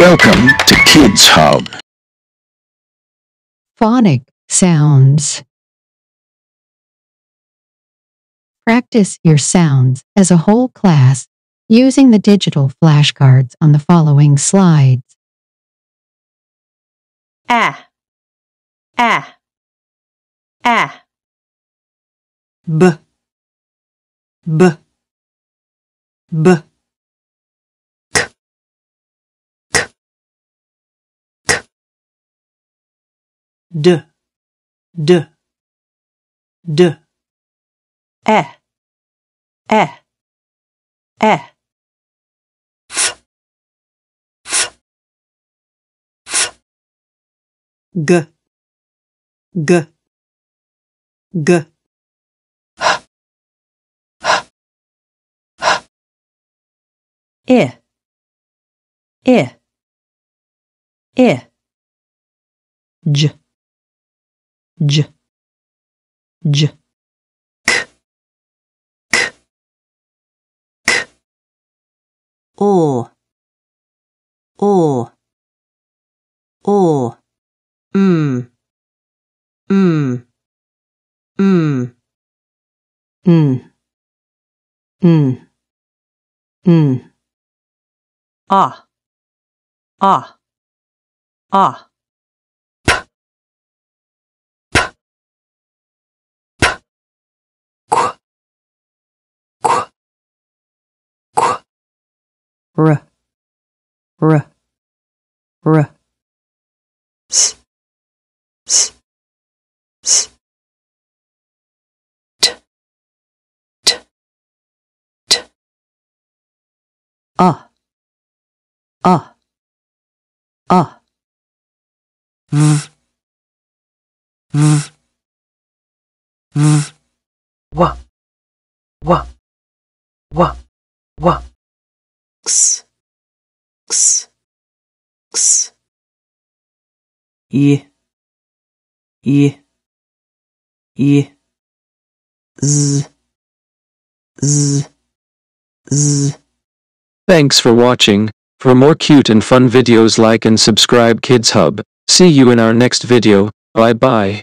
Welcome to Kids Hub. Phonic sounds. Practice your sounds as a whole class using the digital flashcards on the following slides. Ah, ah, ah. B, b, b. de de de e e e f f f g g g h h h i i i j j j k k k o o o m m m m m m ah ah ah r r r s s s t t t a a a v v v wa wa wa wa X X X Y Y Y Z Z Z Thanks for watching. For more cute and fun videos like and subscribe Kids Hub. See you in our next video. Bye bye.